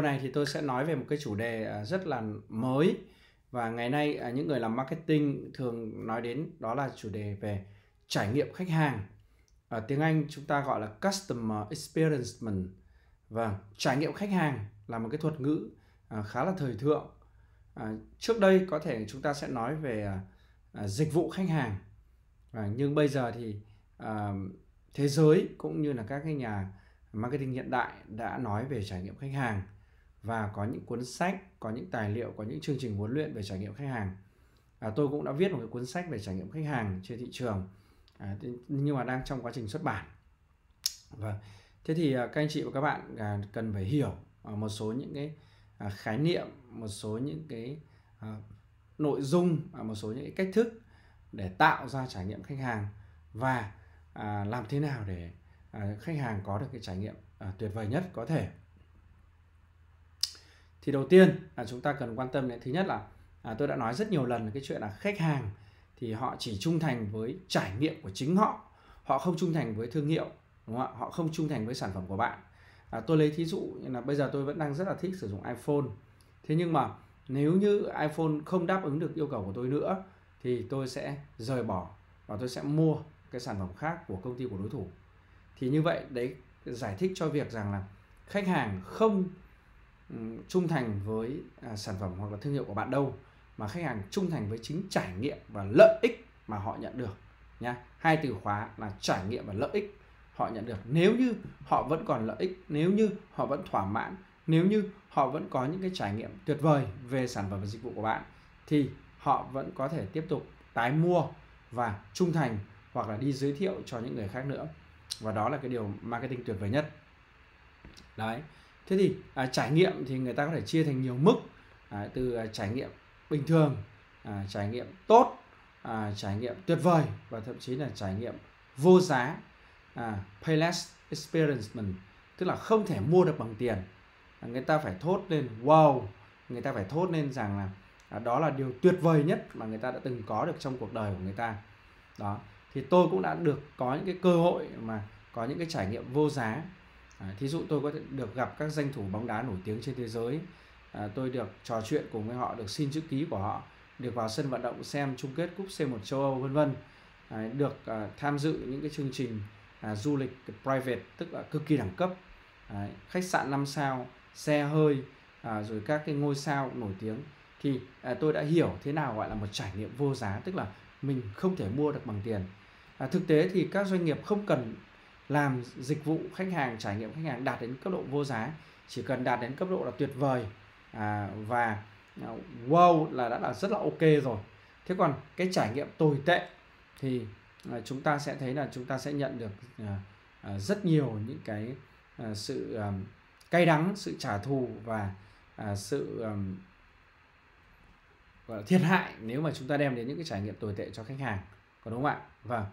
Video này thì tôi sẽ nói về một cái chủ đề à, rất là mới và ngày nay à, những người làm marketing thường nói đến đó là chủ đề về trải nghiệm khách hàng. Ở tiếng Anh chúng ta gọi là customer experience. Và vâng, trải nghiệm khách hàng là một cái thuật ngữ à, khá là thời thượng. Trước đây có thể chúng ta sẽ nói về dịch vụ khách hàng. Nhưng bây giờ thì thế giới cũng như là các cái nhà marketing hiện đại đã nói về trải nghiệm khách hàng và có những cuốn sách có những tài liệu có những chương trình huấn luyện về trải nghiệm khách hàng à, tôi cũng đã viết một cái cuốn sách về trải nghiệm khách hàng trên thị trường à, nhưng mà đang trong quá trình xuất bản và vâng, thế thì à, các anh chị và các bạn à, cần phải hiểu à, một số những cái khái niệm một số những cái nội dung một số những cái cách thức để tạo ra trải nghiệm khách hàng và làm thế nào để khách hàng có được cái trải nghiệm tuyệt vời nhất có thể thì đầu tiên là chúng ta cần quan tâm đến thứ nhất là à, tôi đã nói rất nhiều lần cái chuyện là khách hàng thì họ chỉ trung thành với trải nghiệm của chính họ họ không trung thành với thương hiệu đúng không ạ họ không trung thành với sản phẩm của bạn à, tôi lấy thí dụ như là bây giờ tôi vẫn đang rất là thích sử dụng iphone thế nhưng mà nếu như iphone không đáp ứng được yêu cầu của tôi nữa thì tôi sẽ rời bỏ và tôi sẽ mua cái sản phẩm khác của công ty của đối thủ thì như vậy đấy giải thích cho việc rằng là khách hàng không Ừ, trung thành với uh, sản phẩm hoặc là thương hiệu của bạn đâu mà khách hàng trung thành với chính trải nghiệm và lợi ích mà họ nhận được nha hai từ khóa là trải nghiệm và lợi ích họ nhận được nếu như họ vẫn còn lợi ích nếu như họ vẫn thỏa mãn nếu như họ vẫn có những cái trải nghiệm tuyệt vời về sản phẩm và dịch vụ của bạn thì họ vẫn có thể tiếp tục tái mua và trung thành hoặc là đi giới thiệu cho những người khác nữa và đó là cái điều marketing tuyệt vời nhất đấy thế thì à, trải nghiệm thì người ta có thể chia thành nhiều mức à, từ à, trải nghiệm bình thường à, trải nghiệm tốt à, trải nghiệm tuyệt vời và thậm chí là trải nghiệm vô giá à, payless experiencement tức là không thể mua được bằng tiền à, người ta phải thốt lên wow người ta phải thốt lên rằng là à, đó là điều tuyệt vời nhất mà người ta đã từng có được trong cuộc đời của người ta đó thì tôi cũng đã được có những cái cơ hội mà có những cái trải nghiệm vô giá à, thí dụ tôi có thể được gặp các danh thủ bóng đá nổi tiếng trên thế giới à, tôi được trò chuyện cùng với họ được xin chữ ký của họ được vào sân vận động xem chung kết cúp C1 châu Âu vân vân à, được à, tham dự những cái chương trình à, du lịch private tức là cực kỳ đẳng cấp à, khách sạn 5 sao xe hơi à, rồi các cái ngôi sao nổi tiếng thì à, tôi đã hiểu thế nào gọi là một trải nghiệm vô giá tức là mình không thể mua được bằng tiền à, thực tế thì các doanh nghiệp không cần làm dịch vụ khách hàng trải nghiệm khách hàng đạt đến cấp độ vô giá chỉ cần đạt đến cấp độ là tuyệt vời à, và à, wow là đã là rất là ok rồi thế còn cái trải nghiệm tồi tệ thì à, chúng ta sẽ thấy là chúng ta sẽ nhận được à, à, rất nhiều những cái à, sự à, cay đắng sự trả thù và à, sự à, gọi là thiệt hại nếu mà chúng ta đem đến những cái trải nghiệm tồi tệ cho khách hàng có đúng không ạ vâng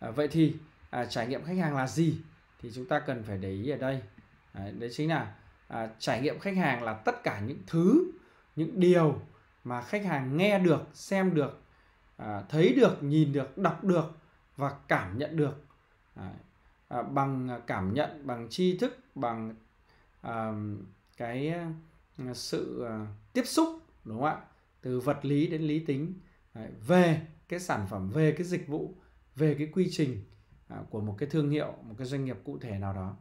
à, vậy thì à, trải nghiệm khách hàng là gì thì chúng ta cần phải để ý ở đây đấy, đấy chính là à, trải nghiệm khách hàng là tất cả những thứ những điều mà khách hàng nghe được xem được à, thấy được nhìn được đọc được và cảm nhận được à, à, bằng cảm nhận bằng tri thức bằng à, cái sự à, tiếp xúc đúng không ạ từ vật lý đến lý tính à, về cái sản phẩm về cái dịch vụ về cái quy trình À, của một cái thương hiệu một cái doanh nghiệp cụ thể nào đó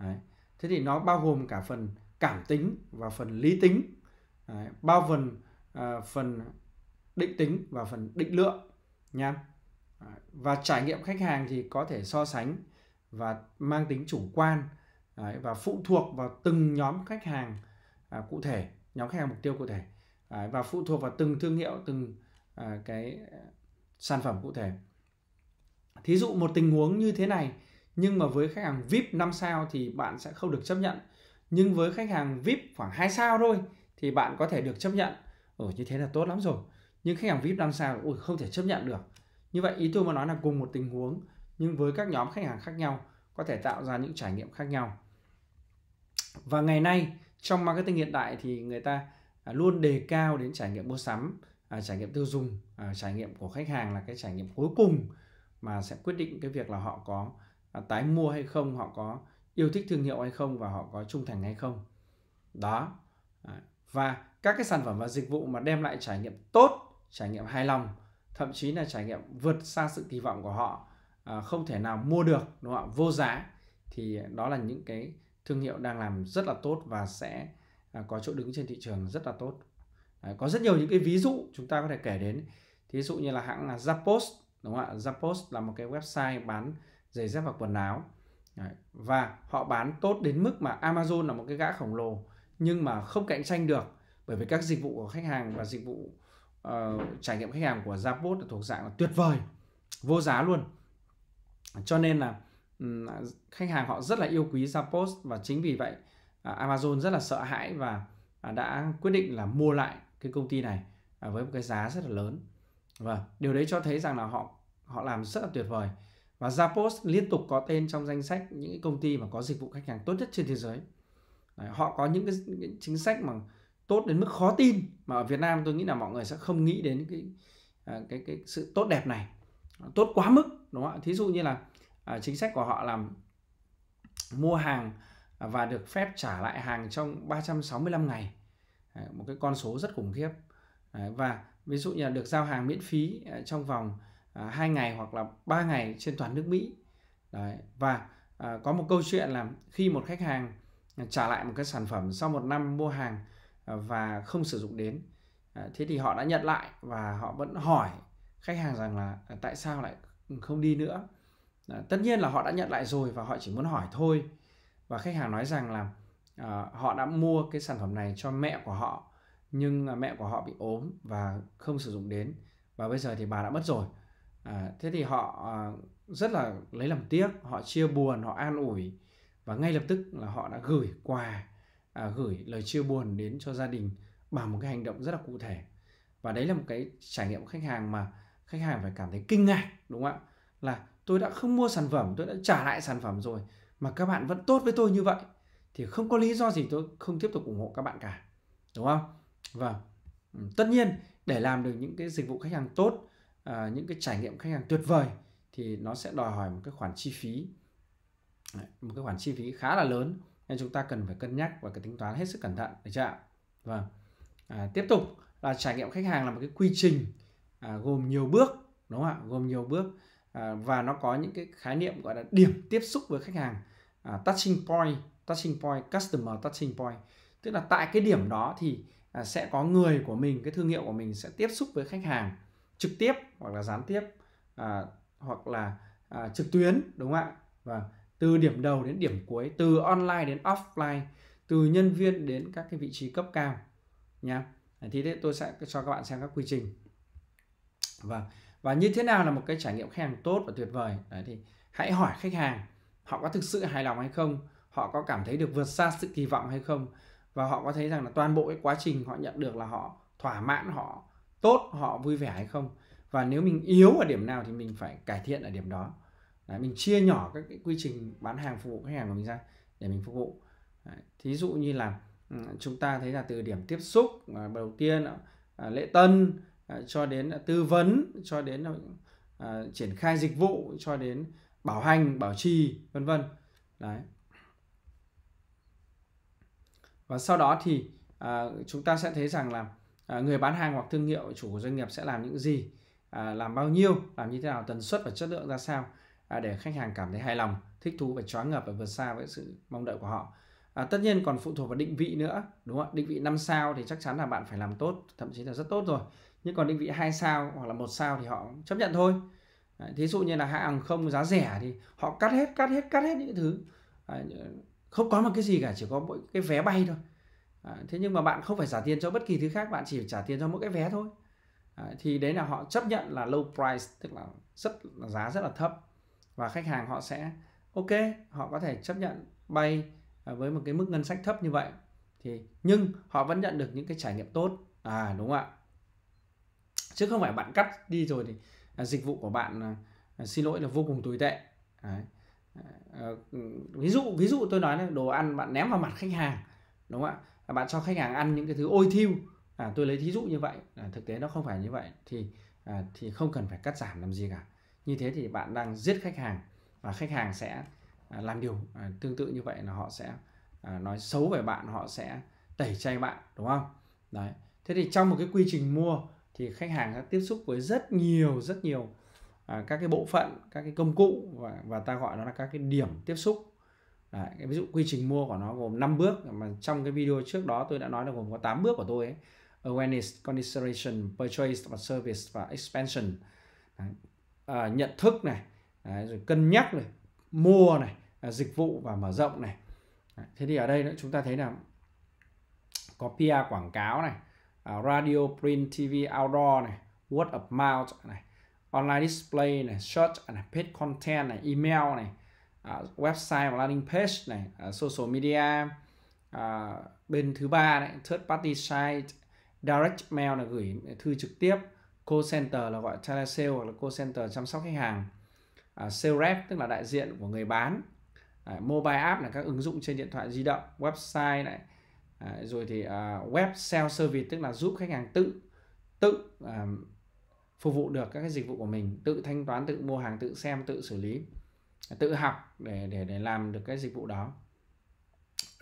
Đấy. thế thì nó bao gồm cả phần cảm tính và phần lý tính Đấy. bao phần uh, phần định tính và phần định lượng nha và trải nghiệm khách hàng thì có thể so sánh và mang tính chủ quan Đấy, và phụ thuộc vào từng nhóm khách hàng à, cụ thể nhóm khách hàng mục tiêu cụ thể à, và phụ thuộc vào từng thương hiệu từng à, cái à, sản phẩm cụ thể Thí dụ một tình huống như thế này nhưng mà với khách hàng VIP 5 sao thì bạn sẽ không được chấp nhận. Nhưng với khách hàng VIP khoảng 2 sao thôi thì bạn có thể được chấp nhận. Ở như thế là tốt lắm rồi. Nhưng khách hàng VIP 5 sao ôi không thể chấp nhận được. Như vậy ý tôi mà nói là cùng một tình huống nhưng với các nhóm khách hàng khác nhau có thể tạo ra những trải nghiệm khác nhau. Và ngày nay trong marketing hiện đại thì người ta à, luôn đề cao đến trải nghiệm mua sắm, à, trải nghiệm tiêu dùng, à, trải nghiệm của khách hàng là cái trải nghiệm cuối cùng mà sẽ quyết định cái việc là họ có à, tái mua hay không họ có yêu thích thương hiệu hay không và họ có trung thành hay không đó à, và các cái sản phẩm và dịch vụ mà đem lại trải nghiệm tốt trải nghiệm hài lòng thậm chí là trải nghiệm vượt xa sự kỳ vọng của họ à, không thể nào mua được đúng không ạ vô giá thì đó là những cái thương hiệu đang làm rất là tốt và sẽ có chỗ đứng trên thị trường rất là tốt có rất nhiều những cái ví dụ chúng ta có thể kể đến thí dụ như là hãng Zappos đúng không ạ Zappos là một cái website bán giày dép và quần áo và họ bán tốt đến mức mà Amazon là một cái gã khổng lồ nhưng mà không cạnh tranh được bởi vì các dịch vụ của khách hàng và dịch vụ uh, trải nghiệm khách hàng của Zappos thuộc dạng là tuyệt vời vô giá luôn cho nên là um, khách hàng họ rất là yêu quý Zappos và chính vì vậy uh, Amazon rất là sợ hãi và uh, đã quyết định là mua lại cái công ty này uh, với một cái giá rất là lớn Vâng, điều đấy cho thấy rằng là họ họ làm rất là tuyệt vời. Và Zappos liên tục có tên trong danh sách những công ty mà có dịch vụ khách hàng tốt nhất trên thế giới. Đấy, họ có những cái những chính sách mà tốt đến mức khó tin mà ở Việt Nam tôi nghĩ là mọi người sẽ không nghĩ đến cái à, cái cái sự tốt đẹp này. Tốt quá mức đúng không ạ? Thí dụ như là à, chính sách của họ làm mua hàng à, và được phép trả lại hàng trong 365 ngày. Đấy, một cái con số rất khủng khiếp. Đấy, và ví dụ như là được giao hàng miễn phí à, trong vòng 2 à, ngày hoặc là 3 ngày trên toàn nước Mỹ Đấy. và à, có một câu chuyện là khi một khách hàng trả lại một cái sản phẩm sau một năm mua hàng và không sử dụng đến thế thì họ đã nhận lại và họ vẫn hỏi khách hàng rằng là tại sao lại không đi nữa tất nhiên là họ đã nhận lại rồi và họ chỉ muốn hỏi thôi và khách hàng nói rằng là họ đã mua cái sản phẩm này cho mẹ của họ nhưng mẹ của họ bị ốm và không sử dụng đến và bây giờ thì bà đã mất rồi à, thế thì họ à, rất là lấy làm tiếc họ chia buồn họ an ủi và ngay lập tức là họ đã gửi quà à, gửi lời chia buồn đến cho gia đình bằng một cái hành động rất là cụ thể và đấy là một cái trải nghiệm của khách hàng mà khách hàng phải cảm thấy kinh ngạc đúng không ạ là tôi đã không mua sản phẩm tôi đã trả lại sản phẩm rồi mà các bạn vẫn tốt với tôi như vậy thì không có lý do gì tôi không tiếp tục ủng hộ các bạn cả đúng không Vâng. Ừ, tất nhiên để làm được những cái dịch vụ khách hàng tốt, à, những cái trải nghiệm khách hàng tuyệt vời thì nó sẽ đòi hỏi một cái khoản chi phí một cái khoản chi phí khá là lớn nên chúng ta cần phải cân nhắc và cái tính toán hết sức cẩn thận được chưa ạ? Vâng. À, tiếp tục là trải nghiệm khách hàng là một cái quy trình à, gồm nhiều bước đúng không ạ? Gồm nhiều bước à, và nó có những cái khái niệm gọi là điểm tiếp xúc với khách hàng à, touching point, touching point, customer touching point. Tức là tại cái điểm đó thì À, sẽ có người của mình cái thương hiệu của mình sẽ tiếp xúc với khách hàng trực tiếp hoặc là gián tiếp à, hoặc là à, trực tuyến đúng không ạ và từ điểm đầu đến điểm cuối từ online đến offline từ nhân viên đến các cái vị trí cấp cao nha thì thế tôi sẽ cho các bạn xem các quy trình và và như thế nào là một cái trải nghiệm khách hàng tốt và tuyệt vời đấy thì hãy hỏi khách hàng họ có thực sự hài lòng hay không họ có cảm thấy được vượt xa sự kỳ vọng hay không và họ có thấy rằng là toàn bộ cái quá trình họ nhận được là họ thỏa mãn họ tốt họ vui vẻ hay không và nếu mình yếu ở điểm nào thì mình phải cải thiện ở điểm đó Đấy, mình chia nhỏ các cái quy trình bán hàng phục vụ khách hàng của mình ra để mình phục vụ Đấy, thí dụ như là ừ, chúng ta thấy là từ điểm tiếp xúc à, đầu tiên à, à, lễ tân cho đến tư vấn cho đến triển khai dịch vụ cho đến bảo hành bảo trì vân vân và sau đó thì à, chúng ta sẽ thấy rằng là à, người bán hàng hoặc thương hiệu chủ của doanh nghiệp sẽ làm những gì à, làm bao nhiêu làm như thế nào tần suất và chất lượng ra sao à, để khách hàng cảm thấy hài lòng thích thú và choáng ngợp và vượt xa với sự mong đợi của họ à, tất nhiên còn phụ thuộc vào định vị nữa đúng không định vị 5 sao thì chắc chắn là bạn phải làm tốt thậm chí là rất tốt rồi nhưng còn định vị hai sao hoặc là một sao thì họ chấp nhận thôi à, thí dụ như là hãng không giá rẻ thì họ cắt hết cắt hết cắt hết những thứ à, không có một cái gì cả chỉ có mỗi cái vé bay thôi à, thế nhưng mà bạn không phải trả tiền cho bất kỳ thứ khác bạn chỉ trả tiền cho mỗi cái vé thôi à, thì đấy là họ chấp nhận là low price tức là rất là giá rất là thấp và khách hàng họ sẽ ok họ có thể chấp nhận bay à, với một cái mức ngân sách thấp như vậy thì nhưng họ vẫn nhận được những cái trải nghiệm tốt à đúng không ạ chứ không phải bạn cắt đi rồi thì à, dịch vụ của bạn à, xin lỗi là vô cùng tồi tệ Đấy. Ờ, ừ, ví dụ ví dụ tôi nói là đồ ăn bạn ném vào mặt khách hàng đúng không ạ à, bạn cho khách hàng ăn những cái thứ ôi thiêu à, tôi lấy thí dụ như vậy à, thực tế nó không phải như vậy thì à, thì không cần phải cắt giảm làm gì cả như thế thì bạn đang giết khách hàng và khách hàng sẽ à, làm điều à, tương tự như vậy là họ sẽ à, nói xấu về bạn họ sẽ tẩy chay bạn đúng không đấy thế thì trong một cái quy trình mua thì khách hàng đã tiếp xúc với rất nhiều rất nhiều À, các cái bộ phận các cái công cụ và, và ta gọi nó là các cái điểm tiếp xúc Đấy, ví dụ quy trình mua của nó gồm 5 bước mà trong cái video trước đó tôi đã nói là gồm có 8 bước của tôi ấy. awareness consideration purchase và service và expansion Đấy. À, nhận thức này Đấy, rồi cân nhắc này mua này à, dịch vụ và mở rộng này Đấy. thế thì ở đây nữa, chúng ta thấy là có PR quảng cáo này à, radio print tv outdoor này word of mouth này online display này search này paid content này email này à, website và landing page này à, social media à, bên thứ ba này third party site direct mail là gửi thư trực tiếp call center là gọi telesale hoặc là call center chăm sóc khách hàng à, sale rep tức là đại diện của người bán à, mobile app là các ứng dụng trên điện thoại di động website này à, rồi thì à, web self service tức là giúp khách hàng tự tự à, phục vụ được các cái dịch vụ của mình tự thanh toán tự mua hàng tự xem tự xử lý tự học để để để làm được cái dịch vụ đó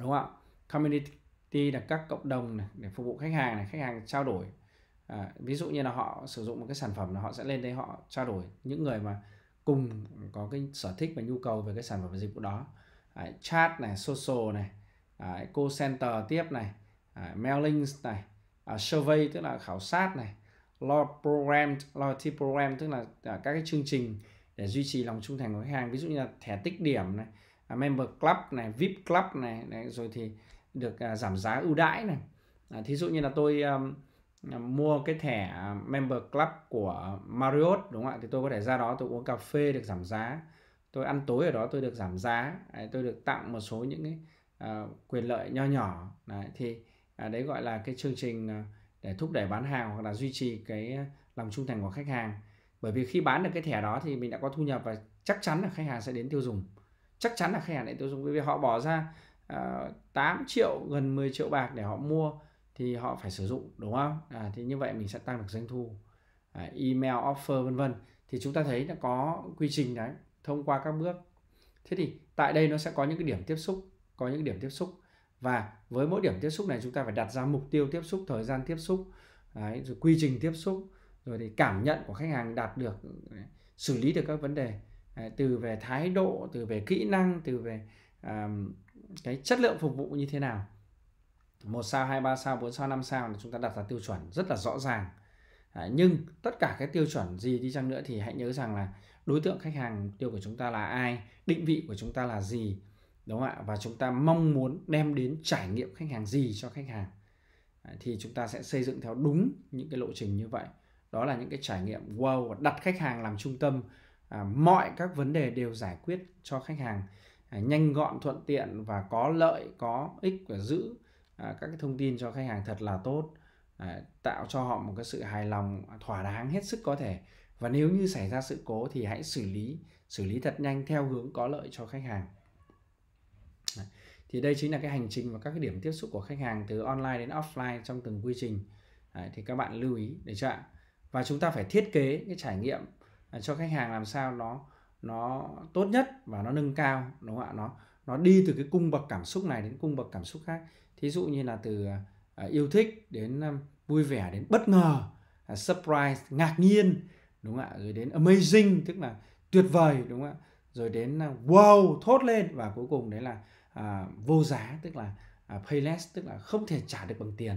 đúng không ạ community là các cộng đồng này, để phục vụ khách hàng này khách hàng trao đổi à, ví dụ như là họ sử dụng một cái sản phẩm là họ sẽ lên đây họ trao đổi những người mà cùng có cái sở thích và nhu cầu về cái sản phẩm và dịch vụ đó à, chat này social này à, call center tiếp này à, mailing này à, survey tức là khảo sát này loyal program loyalty program tức là à, các cái chương trình để duy trì lòng trung thành của khách hàng ví dụ như là thẻ tích điểm này à, member club này vip club này đấy, rồi thì được à, giảm giá ưu đãi này à, thí dụ như là tôi um, mua cái thẻ member club của Marriott đúng không ạ thì tôi có thể ra đó tôi uống cà phê được giảm giá tôi ăn tối ở đó tôi được giảm giá tôi được tặng một số những cái uh, quyền lợi nho nhỏ đấy, thì uh, đấy gọi là cái chương trình uh, để thúc đẩy bán hàng hoặc là duy trì cái lòng trung thành của khách hàng bởi vì khi bán được cái thẻ đó thì mình đã có thu nhập và chắc chắn là khách hàng sẽ đến tiêu dùng chắc chắn là khách hàng sẽ tiêu dùng bởi vì họ bỏ ra uh, à, 8 triệu gần 10 triệu bạc để họ mua thì họ phải sử dụng đúng không à, thì như vậy mình sẽ tăng được doanh thu à, email offer vân vân thì chúng ta thấy nó có quy trình đấy thông qua các bước thế thì tại đây nó sẽ có những cái điểm tiếp xúc có những điểm tiếp xúc và với mỗi điểm tiếp xúc này chúng ta phải đặt ra mục tiêu tiếp xúc thời gian tiếp xúc đấy, rồi quy trình tiếp xúc rồi thì cảm nhận của khách hàng đạt được xử lý được các vấn đề đấy, từ về thái độ từ về kỹ năng từ về um, cái chất lượng phục vụ như thế nào một sao hai ba sao bốn sao năm sao chúng ta đặt ra tiêu chuẩn rất là rõ ràng à, nhưng tất cả cái tiêu chuẩn gì đi chăng nữa thì hãy nhớ rằng là đối tượng khách hàng tiêu của chúng ta là ai định vị của chúng ta là gì đúng không ạ và chúng ta mong muốn đem đến trải nghiệm khách hàng gì cho khách hàng thì chúng ta sẽ xây dựng theo đúng những cái lộ trình như vậy đó là những cái trải nghiệm wow và đặt khách hàng làm trung tâm à, mọi các vấn đề đều giải quyết cho khách hàng à, nhanh gọn thuận tiện và có lợi có ích và giữ à, các cái thông tin cho khách hàng thật là tốt à, tạo cho họ một cái sự hài lòng à, thỏa đáng hết sức có thể và nếu như xảy ra sự cố thì hãy xử lý xử lý thật nhanh theo hướng có lợi cho khách hàng thì đây chính là cái hành trình và các cái điểm tiếp xúc của khách hàng từ online đến offline trong từng quy trình Đấy, thì các bạn lưu ý để chưa ạ và chúng ta phải thiết kế cái trải nghiệm à, cho khách hàng làm sao nó nó tốt nhất và nó nâng cao đúng không ạ nó nó đi từ cái cung bậc cảm xúc này đến cung bậc cảm xúc khác thí dụ như là từ à, yêu thích đến à, vui vẻ đến bất ngờ surprise ngạc nhiên đúng không ạ rồi đến amazing tức là tuyệt vời đúng không ạ rồi đến wow thốt lên và cuối cùng đấy là à, vô giá tức là à, payless tức là không thể trả được bằng tiền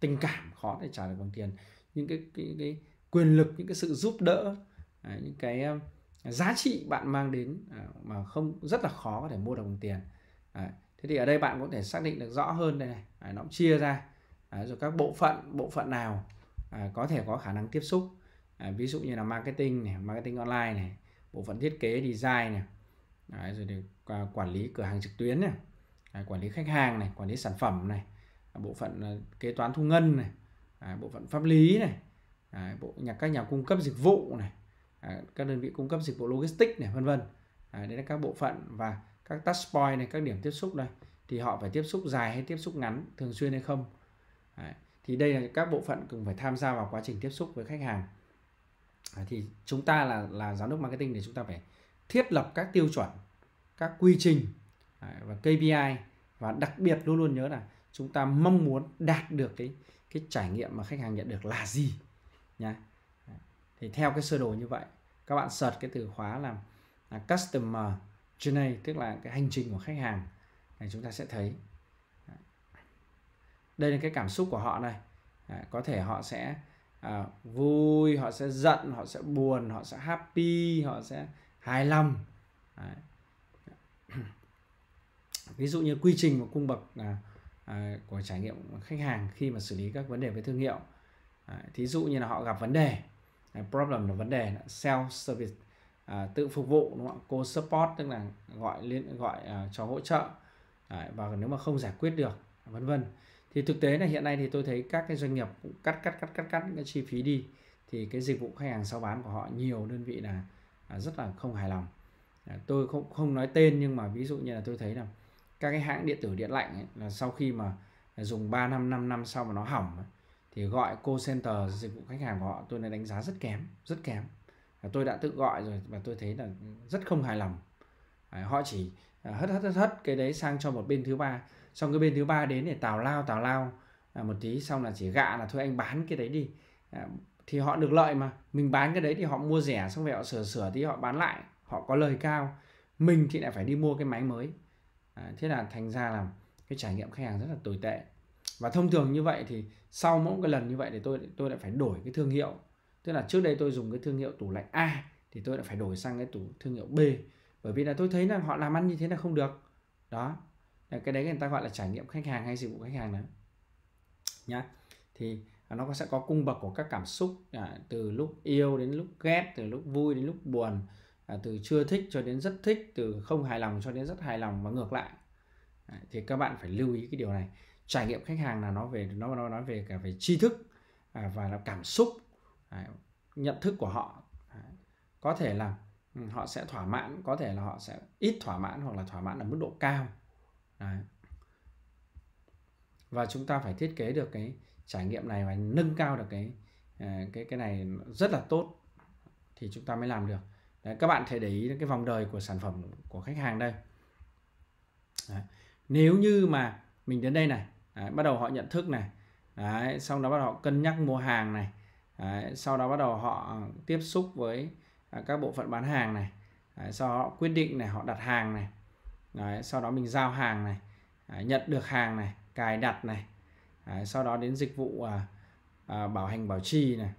tình cảm khó để trả được bằng tiền những cái cái, cái quyền lực những cái sự giúp đỡ à, những cái à, giá trị bạn mang đến à, mà không rất là khó có thể mua được bằng tiền à, thế thì ở đây bạn có thể xác định được rõ hơn đây này à, nó cũng chia ra à, rồi các bộ phận bộ phận nào à, có thể có khả năng tiếp xúc à, ví dụ như là marketing này marketing online này bộ phận thiết kế design này Đấy, rồi để quản lý cửa hàng trực tuyến này Đấy, quản lý khách hàng này quản lý sản phẩm này à, bộ phận à, kế toán thu ngân này Đấy, à, bộ phận pháp lý này Đấy, bộ nhà các nhà cung cấp dịch vụ này Đấy, các đơn vị cung cấp dịch vụ logistics này vân vân đấy là các bộ phận và các touchpoint này các điểm tiếp xúc đây thì họ phải tiếp xúc dài hay tiếp xúc ngắn thường xuyên hay không đấy. thì đây là các bộ phận cần phải tham gia vào quá trình tiếp xúc với khách hàng đấy. thì chúng ta là là giám đốc marketing thì chúng ta phải thiết lập các tiêu chuẩn các quy trình à, và KPI và đặc biệt luôn luôn nhớ là chúng ta mong muốn đạt được cái cái trải nghiệm mà khách hàng nhận được là gì nhá thì theo cái sơ đồ như vậy các bạn search cái từ khóa là, là customer journey tức là cái hành trình của khách hàng thì chúng ta sẽ thấy đây là cái cảm xúc của họ này à, có thể họ sẽ à, vui họ sẽ giận họ sẽ buồn họ sẽ happy họ sẽ 25 Đấy. ví dụ như quy trình và cung bậc à, à, của trải nghiệm khách hàng khi mà xử lý các vấn đề với thương hiệu à, thí dụ như là họ gặp vấn đề à, problem là vấn đề self service à, tự phục vụ đúng không ạ cô support tức là gọi liên gọi à, cho hỗ trợ à, và nếu mà không giải quyết được vân vân thì thực tế là hiện nay thì tôi thấy các cái doanh nghiệp cũng cắt cắt cắt cắt cắt những cái chi phí đi thì cái dịch vụ khách hàng sau bán của họ nhiều đơn vị là À, rất là không hài lòng à, tôi không không nói tên nhưng mà ví dụ như là tôi thấy là các cái hãng điện tử điện lạnh ấy, là sau khi mà dùng 3 năm 5 năm sau mà nó hỏng thì gọi cô center dịch vụ khách hàng của họ tôi lại đánh giá rất kém rất kém tôi đã tự gọi rồi và tôi thấy là rất không hài lòng à, họ chỉ hất hất hất hất cái đấy sang cho một bên thứ ba xong cái bên thứ ba đến để tào lao tào lao một tí xong là chỉ gạ là thôi anh bán cái đấy đi thì họ được lợi mà mình bán cái đấy thì họ mua rẻ xong rồi họ sửa sửa thì họ bán lại họ có lời cao mình thì lại phải đi mua cái máy mới à, thế là thành ra là cái trải nghiệm khách hàng rất là tồi tệ và thông thường như vậy thì sau mỗi cái lần như vậy thì tôi tôi lại phải đổi cái thương hiệu tức là trước đây tôi dùng cái thương hiệu tủ lạnh A thì tôi lại phải đổi sang cái tủ thương hiệu B bởi vì là tôi thấy là họ làm ăn như thế là không được đó cái đấy người ta gọi là trải nghiệm khách hàng hay dịch vụ khách hàng đó nhá thì nó sẽ có cung bậc của các cảm xúc à, từ lúc yêu đến lúc ghét từ lúc vui đến lúc buồn à, từ chưa thích cho đến rất thích từ không hài lòng cho đến rất hài lòng và ngược lại à, thì các bạn phải lưu ý cái điều này trải nghiệm khách hàng là nó về nó nó nói về cả về tri thức à, và là cảm xúc à, nhận thức của họ à, có thể là ừ, họ sẽ thỏa mãn có thể là họ sẽ ít thỏa mãn hoặc là thỏa mãn ở mức độ cao Đấy. và chúng ta phải thiết kế được cái trải nghiệm này và nâng cao được cái à, cái cái này rất là tốt thì chúng ta mới làm được Đấy, các bạn thể để ý cái vòng đời của sản phẩm của khách hàng đây Đấy. nếu như mà mình đến đây này Đấy, bắt đầu họ nhận thức này Đấy, sau đó bắt đầu họ cân nhắc mua hàng này Đấy, sau đó bắt đầu họ tiếp xúc với à, các bộ phận bán hàng này Đấy, sau đó họ quyết định này họ đặt hàng này Đấy, sau đó mình giao hàng này Đấy, nhận được hàng này cài đặt này Đấy, sau đó đến dịch vụ à, à, bảo hành bảo trì này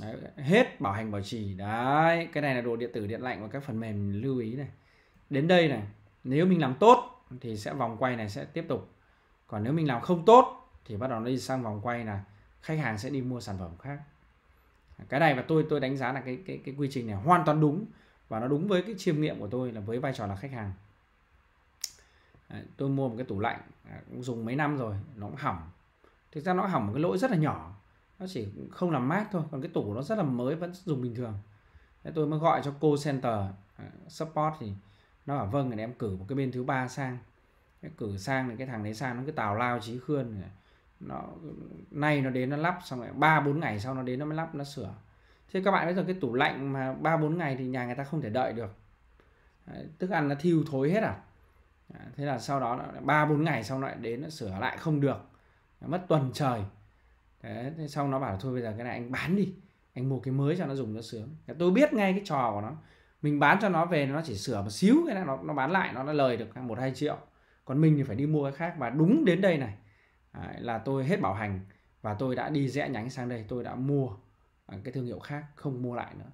Đấy, hết bảo hành bảo trì đấy cái này là đồ điện tử điện lạnh và các phần mềm lưu ý này đến đây này nếu mình làm tốt thì sẽ vòng quay này sẽ tiếp tục còn nếu mình làm không tốt thì bắt đầu nó đi sang vòng quay là khách hàng sẽ đi mua sản phẩm khác cái này và tôi tôi đánh giá là cái cái cái quy trình này hoàn toàn đúng và nó đúng với cái chiêm nghiệm của tôi là với vai trò là khách hàng tôi mua một cái tủ lạnh à, cũng dùng mấy năm rồi nó cũng hỏng thực ra nó hỏng một cái lỗi rất là nhỏ nó chỉ không làm mát thôi còn cái tủ nó rất là mới vẫn dùng bình thường Thế tôi mới gọi cho cô center à, support thì nó bảo vâng thì em cử một cái bên thứ ba sang cái cử sang thì cái thằng đấy sang nó cứ tào lao trí khươn nó nay nó đến nó lắp xong rồi ba bốn ngày sau nó đến nó mới lắp nó sửa thế các bạn bây giờ cái tủ lạnh mà ba bốn ngày thì nhà người ta không thể đợi được Đấy, thức ăn nó thiêu thối hết à thế là sau đó ba bốn ngày sau nó lại đến nó sửa lại không được mất tuần trời thế, thế xong nó bảo là, thôi bây giờ cái này anh bán đi anh mua cái mới cho nó dùng nó sướng tôi biết ngay cái trò của nó mình bán cho nó về nó chỉ sửa một xíu cái này nó, nó bán lại nó nó lời được một hai triệu còn mình thì phải đi mua cái khác và đúng đến đây này là tôi hết bảo hành và tôi đã đi rẽ nhánh sang đây tôi đã mua à, cái thương hiệu khác không mua lại nữa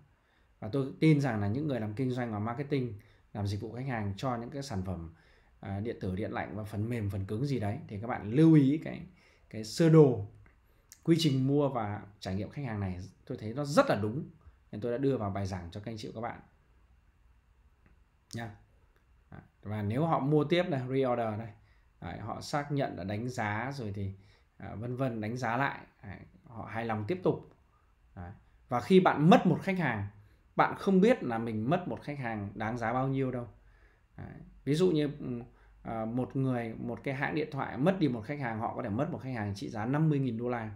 và tôi tin rằng là những người làm kinh doanh và marketing làm dịch vụ khách hàng cho những cái sản phẩm à, điện tử điện lạnh và phần mềm phần cứng gì đấy thì các bạn lưu ý cái cái sơ đồ quy trình mua và trải nghiệm khách hàng này tôi thấy nó rất là đúng nên tôi đã đưa vào bài giảng cho các anh chị và các bạn nha và nếu họ mua tiếp này reorder này họ xác nhận là đánh giá rồi thì à, vân vân đánh giá lại họ hài lòng tiếp tục và khi bạn mất một khách hàng bạn không biết là mình mất một khách hàng đáng giá bao nhiêu đâu ví dụ như ừ, Ờ, một người một cái hãng điện thoại mất đi một khách hàng họ có thể mất một khách hàng trị giá 50.000 đô la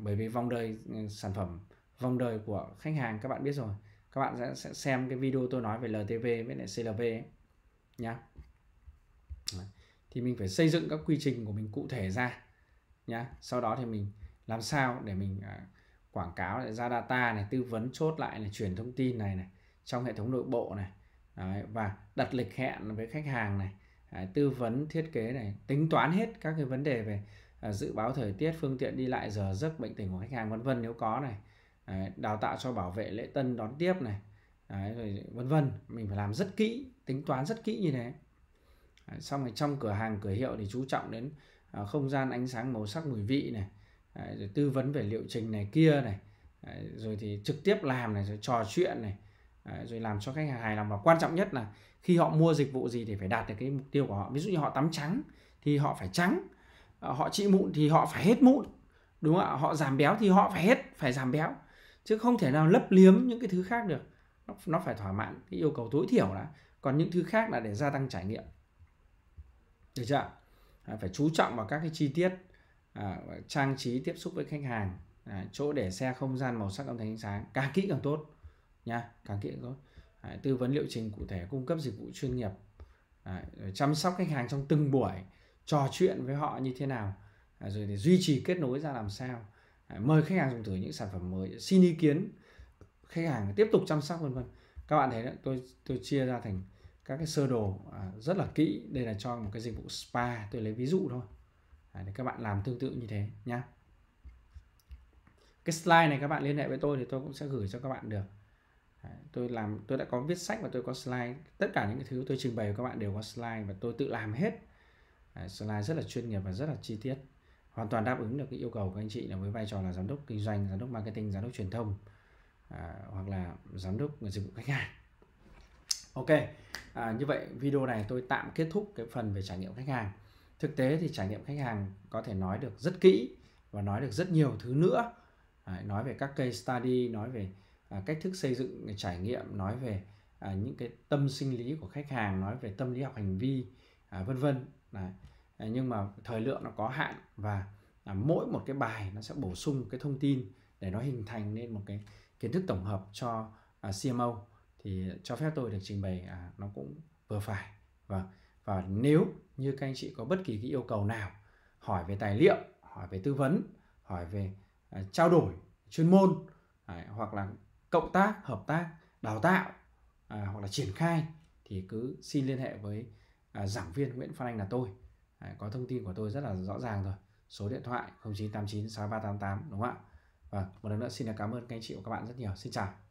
bởi vì vòng đời ừ, sản phẩm vòng đời của khách hàng các bạn biết rồi các bạn sẽ, xem cái video tôi nói về LTV với lại CLV ấy. nhá thì mình phải xây dựng các quy trình của mình cụ thể ra nhá sau đó thì mình làm sao để mình à, quảng cáo này, ra data này tư vấn chốt lại này chuyển thông tin này này trong hệ thống nội bộ này Đấy, và đặt lịch hẹn với khách hàng này à, tư vấn thiết kế này tính toán hết các cái vấn đề về à, dự báo thời tiết phương tiện đi lại giờ giấc bệnh tình của khách hàng vân vân nếu có này à, đào tạo cho bảo vệ lễ tân đón tiếp này à, rồi vân vân mình phải làm rất kỹ tính toán rất kỹ như thế à, xong rồi trong cửa hàng cửa hiệu thì chú trọng đến à, không gian ánh sáng màu sắc mùi vị này à, rồi tư vấn về liệu trình này kia này à, rồi thì trực tiếp làm này rồi trò chuyện này rồi làm cho khách hàng hài lòng và quan trọng nhất là khi họ mua dịch vụ gì thì phải đạt được cái mục tiêu của họ ví dụ như họ tắm trắng thì họ phải trắng ờ, họ trị mụn thì họ phải hết mụn đúng không ạ họ giảm béo thì họ phải hết phải giảm béo chứ không thể nào lấp liếm những cái thứ khác được nó, nó phải thỏa mãn cái yêu cầu tối thiểu đã còn những thứ khác là để gia tăng trải nghiệm được chưa à, phải chú trọng vào các cái chi tiết à, trang trí tiếp xúc với khách hàng à, chỗ để xe không gian màu sắc âm thanh ánh sáng càng kỹ càng tốt nha càng kỹ rồi Đấy, tư vấn liệu trình cụ thể cung cấp dịch vụ chuyên nghiệp Đấy, chăm sóc khách hàng trong từng buổi trò chuyện với họ như thế nào Đấy, rồi thì duy trì kết nối ra làm sao Đấy, mời khách hàng dùng thử những sản phẩm mới xin ý kiến khách hàng tiếp tục chăm sóc vân vân các bạn thấy đó, tôi tôi chia ra thành các cái sơ đồ à, rất là kỹ đây là cho một cái dịch vụ spa tôi lấy ví dụ thôi à, để các bạn làm tương tự như thế nhé cái slide này các bạn liên hệ với tôi thì tôi cũng sẽ gửi cho các bạn được tôi làm tôi đã có viết sách và tôi có slide tất cả những cái thứ tôi trình bày với các bạn đều có slide và tôi tự làm hết Đấy, slide rất là chuyên nghiệp và rất là chi tiết hoàn toàn đáp ứng được cái yêu cầu của anh chị là với vai trò là giám đốc kinh doanh giám đốc marketing giám đốc truyền thông à, hoặc là giám đốc dịch vụ khách hàng ok à, như vậy video này tôi tạm kết thúc cái phần về trải nghiệm khách hàng thực tế thì trải nghiệm khách hàng có thể nói được rất kỹ và nói được rất nhiều thứ nữa à, nói về các case study nói về à, cách thức xây dựng trải nghiệm nói về à, những cái tâm sinh lý của khách hàng nói về tâm lý học hành vi à, vân vân à, nhưng mà thời lượng nó có hạn và à, mỗi một cái bài nó sẽ bổ sung cái thông tin để nó hình thành nên một cái kiến thức tổng hợp cho à, CMO thì cho phép tôi được trình bày à, nó cũng vừa phải và và nếu như các anh chị có bất kỳ cái yêu cầu nào hỏi về tài liệu hỏi về tư vấn hỏi về à, trao đổi chuyên môn à, hoặc là cộng tác hợp tác đào tạo à, hoặc là triển khai thì cứ xin liên hệ với à, giảng viên Nguyễn Phan Anh là tôi à, có thông tin của tôi rất là rõ ràng rồi số điện thoại 0989 6388 đúng không ạ và vâng, một lần nữa xin cảm ơn các anh chị và các bạn rất nhiều xin chào